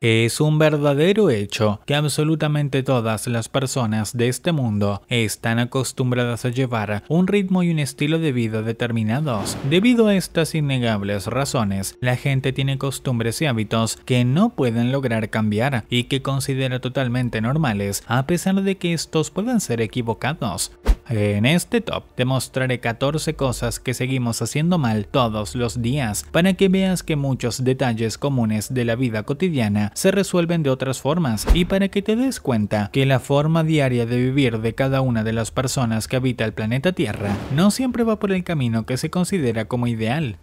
Es un verdadero hecho que absolutamente todas las personas de este mundo están acostumbradas a llevar un ritmo y un estilo de vida determinados. Debido a estas innegables razones, la gente tiene costumbres y hábitos que no pueden lograr cambiar y que considera totalmente normales a pesar de que estos puedan ser equivocados. En este top te mostraré 14 cosas que seguimos haciendo mal todos los días para que veas que muchos detalles comunes de la vida cotidiana se resuelven de otras formas y para que te des cuenta que la forma diaria de vivir de cada una de las personas que habita el planeta Tierra no siempre va por el camino que se considera como ideal,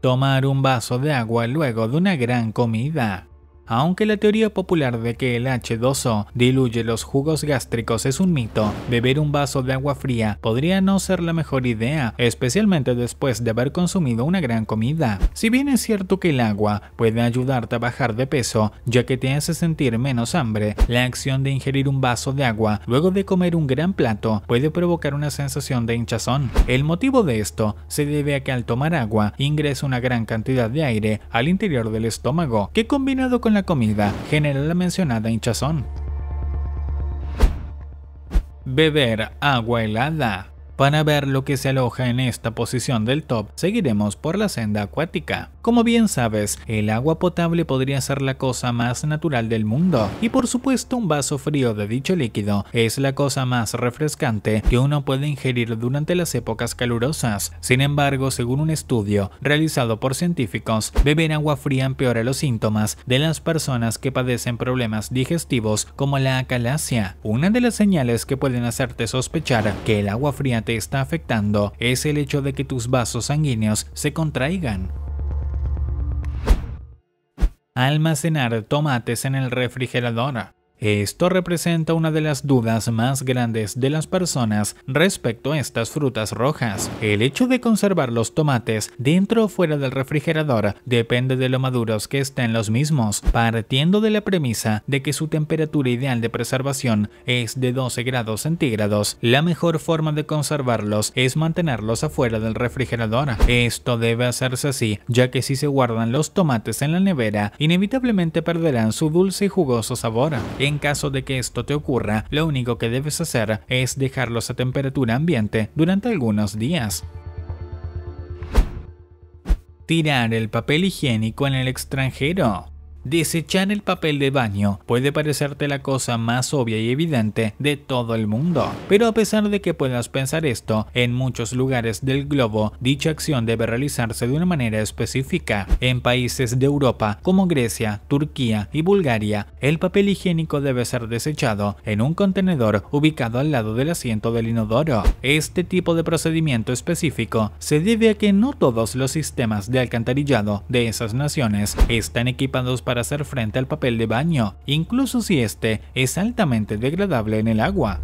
tomar un vaso de agua luego de una gran comida. Aunque la teoría popular de que el H2O diluye los jugos gástricos es un mito, beber un vaso de agua fría podría no ser la mejor idea, especialmente después de haber consumido una gran comida. Si bien es cierto que el agua puede ayudarte a bajar de peso, ya que te hace sentir menos hambre, la acción de ingerir un vaso de agua luego de comer un gran plato puede provocar una sensación de hinchazón. El motivo de esto se debe a que al tomar agua ingresa una gran cantidad de aire al interior del estómago, que combinado con la comida genera la mencionada hinchazón. Beber agua helada para ver lo que se aloja en esta posición del top, seguiremos por la senda acuática. Como bien sabes, el agua potable podría ser la cosa más natural del mundo, y por supuesto un vaso frío de dicho líquido es la cosa más refrescante que uno puede ingerir durante las épocas calurosas. Sin embargo, según un estudio realizado por científicos, beber agua fría empeora los síntomas de las personas que padecen problemas digestivos como la acalacia, una de las señales que pueden hacerte sospechar que el agua fría te está afectando es el hecho de que tus vasos sanguíneos se contraigan. Almacenar tomates en el refrigerador. Esto representa una de las dudas más grandes de las personas respecto a estas frutas rojas. El hecho de conservar los tomates dentro o fuera del refrigerador depende de lo maduros que estén los mismos, partiendo de la premisa de que su temperatura ideal de preservación es de 12 grados centígrados. La mejor forma de conservarlos es mantenerlos afuera del refrigerador. Esto debe hacerse así, ya que si se guardan los tomates en la nevera, inevitablemente perderán su dulce y jugoso sabor. En caso de que esto te ocurra, lo único que debes hacer es dejarlos a temperatura ambiente durante algunos días. Tirar el papel higiénico en el extranjero. Desechar el papel de baño puede parecerte la cosa más obvia y evidente de todo el mundo, pero a pesar de que puedas pensar esto, en muchos lugares del globo dicha acción debe realizarse de una manera específica. En países de Europa como Grecia, Turquía y Bulgaria, el papel higiénico debe ser desechado en un contenedor ubicado al lado del asiento del inodoro. Este tipo de procedimiento específico se debe a que no todos los sistemas de alcantarillado de esas naciones están equipados para para hacer frente al papel de baño, incluso si este es altamente degradable en el agua.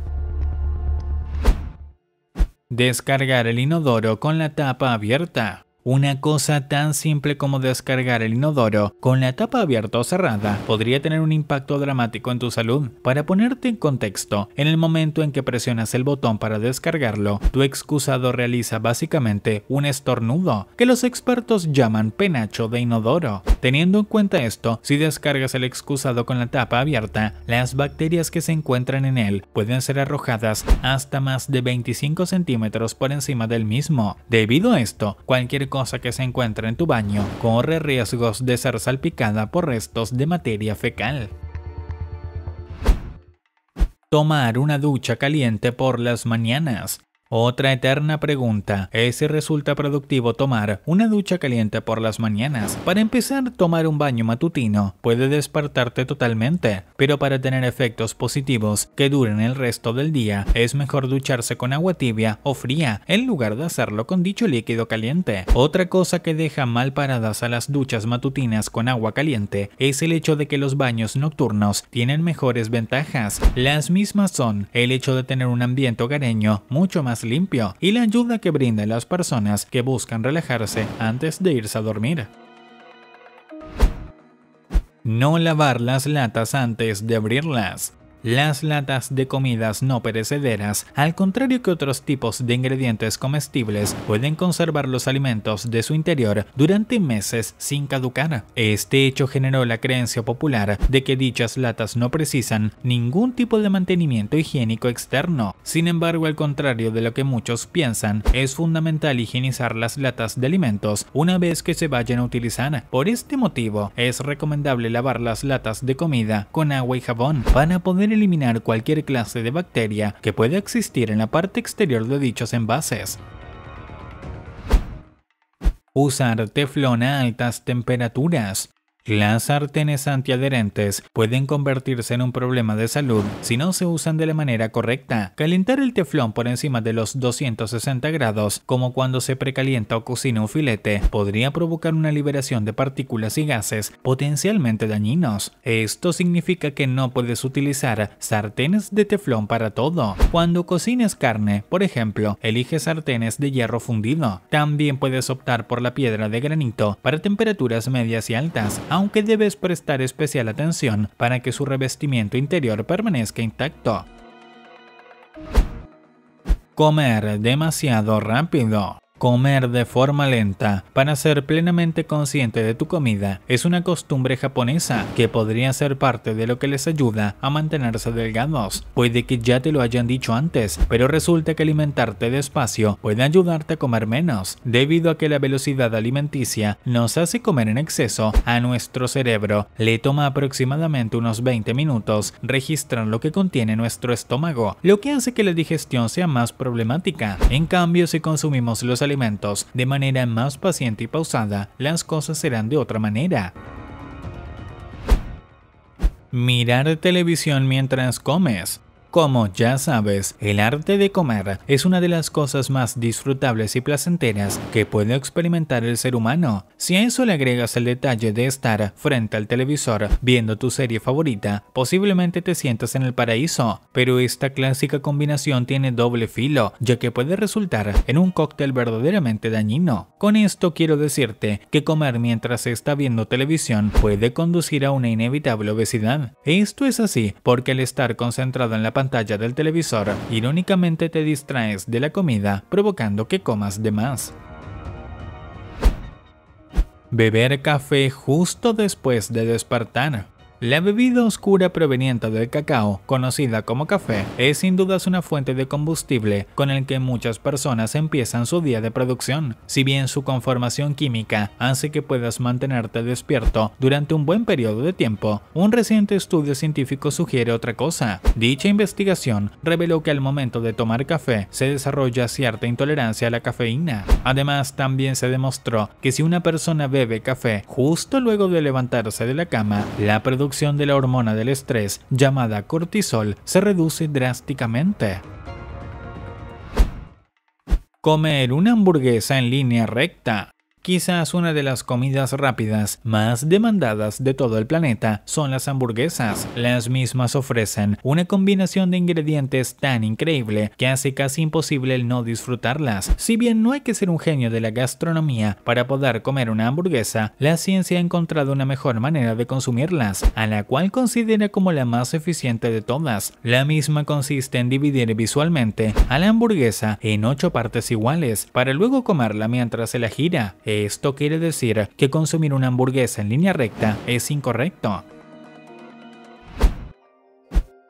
Descargar el inodoro con la tapa abierta. Una cosa tan simple como descargar el inodoro con la tapa abierta o cerrada podría tener un impacto dramático en tu salud. Para ponerte en contexto, en el momento en que presionas el botón para descargarlo, tu excusado realiza básicamente un estornudo, que los expertos llaman penacho de inodoro. Teniendo en cuenta esto, si descargas el excusado con la tapa abierta, las bacterias que se encuentran en él pueden ser arrojadas hasta más de 25 centímetros por encima del mismo. Debido a esto, cualquier cosa que se encuentra en tu baño corre riesgos de ser salpicada por restos de materia fecal. Tomar una ducha caliente por las mañanas. Otra eterna pregunta es si resulta productivo tomar una ducha caliente por las mañanas. Para empezar, tomar un baño matutino puede despertarte totalmente, pero para tener efectos positivos que duren el resto del día, es mejor ducharse con agua tibia o fría en lugar de hacerlo con dicho líquido caliente. Otra cosa que deja mal paradas a las duchas matutinas con agua caliente es el hecho de que los baños nocturnos tienen mejores ventajas. Las mismas son el hecho de tener un ambiente hogareño mucho más limpio y la ayuda que brinda a las personas que buscan relajarse antes de irse a dormir. No lavar las latas antes de abrirlas. Las latas de comidas no perecederas, al contrario que otros tipos de ingredientes comestibles, pueden conservar los alimentos de su interior durante meses sin caducar. Este hecho generó la creencia popular de que dichas latas no precisan ningún tipo de mantenimiento higiénico externo. Sin embargo, al contrario de lo que muchos piensan, es fundamental higienizar las latas de alimentos una vez que se vayan a utilizar. Por este motivo, es recomendable lavar las latas de comida con agua y jabón para poder eliminar cualquier clase de bacteria que pueda existir en la parte exterior de dichos envases. Usar teflón a altas temperaturas. Las sartenes antiadherentes pueden convertirse en un problema de salud si no se usan de la manera correcta. Calentar el teflón por encima de los 260 grados, como cuando se precalienta o cocina un filete, podría provocar una liberación de partículas y gases potencialmente dañinos. Esto significa que no puedes utilizar sartenes de teflón para todo. Cuando cocines carne, por ejemplo, elige sartenes de hierro fundido. También puedes optar por la piedra de granito para temperaturas medias y altas aunque debes prestar especial atención para que su revestimiento interior permanezca intacto. Comer demasiado rápido. Comer de forma lenta para ser plenamente consciente de tu comida es una costumbre japonesa que podría ser parte de lo que les ayuda a mantenerse delgados. Puede que ya te lo hayan dicho antes, pero resulta que alimentarte despacio puede ayudarte a comer menos, debido a que la velocidad alimenticia nos hace comer en exceso a nuestro cerebro. Le toma aproximadamente unos 20 minutos registrar lo que contiene nuestro estómago, lo que hace que la digestión sea más problemática. En cambio, si consumimos los alimentos de manera más paciente y pausada, las cosas serán de otra manera. Mirar televisión mientras comes. Como ya sabes, el arte de comer es una de las cosas más disfrutables y placenteras que puede experimentar el ser humano. Si a eso le agregas el detalle de estar frente al televisor viendo tu serie favorita, posiblemente te sientas en el paraíso. Pero esta clásica combinación tiene doble filo, ya que puede resultar en un cóctel verdaderamente dañino. Con esto quiero decirte que comer mientras se está viendo televisión puede conducir a una inevitable obesidad. Esto es así porque al estar concentrado en la pantalla del televisor, irónicamente te distraes de la comida provocando que comas de más. Beber café justo después de despertar. La bebida oscura proveniente del cacao, conocida como café, es sin dudas una fuente de combustible con el que muchas personas empiezan su día de producción, si bien su conformación química hace que puedas mantenerte despierto durante un buen periodo de tiempo. Un reciente estudio científico sugiere otra cosa. Dicha investigación reveló que al momento de tomar café se desarrolla cierta intolerancia a la cafeína. Además, también se demostró que si una persona bebe café justo luego de levantarse de la cama, la producción producción de la hormona del estrés llamada cortisol se reduce drásticamente. Comer una hamburguesa en línea recta Quizás una de las comidas rápidas más demandadas de todo el planeta son las hamburguesas. Las mismas ofrecen una combinación de ingredientes tan increíble que hace casi imposible el no disfrutarlas. Si bien no hay que ser un genio de la gastronomía para poder comer una hamburguesa, la ciencia ha encontrado una mejor manera de consumirlas, a la cual considera como la más eficiente de todas. La misma consiste en dividir visualmente a la hamburguesa en ocho partes iguales para luego comerla mientras se la gira. Esto quiere decir que consumir una hamburguesa en línea recta es incorrecto.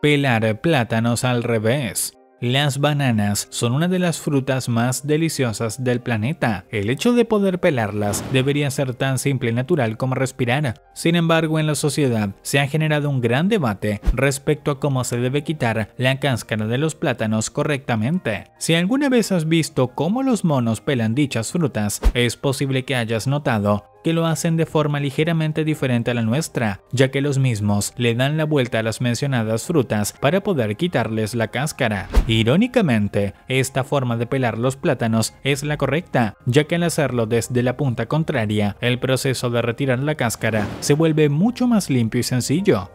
Pelar plátanos al revés. Las bananas son una de las frutas más deliciosas del planeta. El hecho de poder pelarlas debería ser tan simple y natural como respirar. Sin embargo, en la sociedad se ha generado un gran debate respecto a cómo se debe quitar la cáscara de los plátanos correctamente. Si alguna vez has visto cómo los monos pelan dichas frutas, es posible que hayas notado lo hacen de forma ligeramente diferente a la nuestra, ya que los mismos le dan la vuelta a las mencionadas frutas para poder quitarles la cáscara. Irónicamente, esta forma de pelar los plátanos es la correcta, ya que al hacerlo desde la punta contraria, el proceso de retirar la cáscara se vuelve mucho más limpio y sencillo.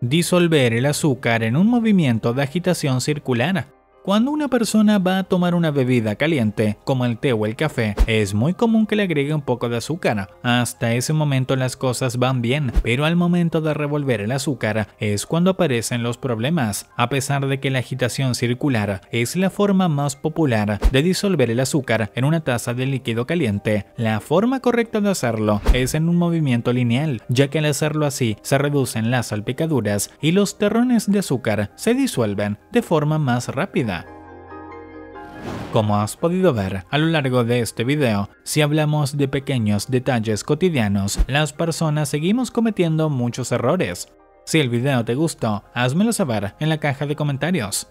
Disolver el azúcar en un movimiento de agitación circular. Cuando una persona va a tomar una bebida caliente, como el té o el café, es muy común que le agregue un poco de azúcar. Hasta ese momento las cosas van bien, pero al momento de revolver el azúcar es cuando aparecen los problemas. A pesar de que la agitación circular es la forma más popular de disolver el azúcar en una taza de líquido caliente, la forma correcta de hacerlo es en un movimiento lineal, ya que al hacerlo así se reducen las salpicaduras y los terrones de azúcar se disuelven de forma más rápida. Como has podido ver a lo largo de este video, si hablamos de pequeños detalles cotidianos, las personas seguimos cometiendo muchos errores. Si el video te gustó, házmelo saber en la caja de comentarios.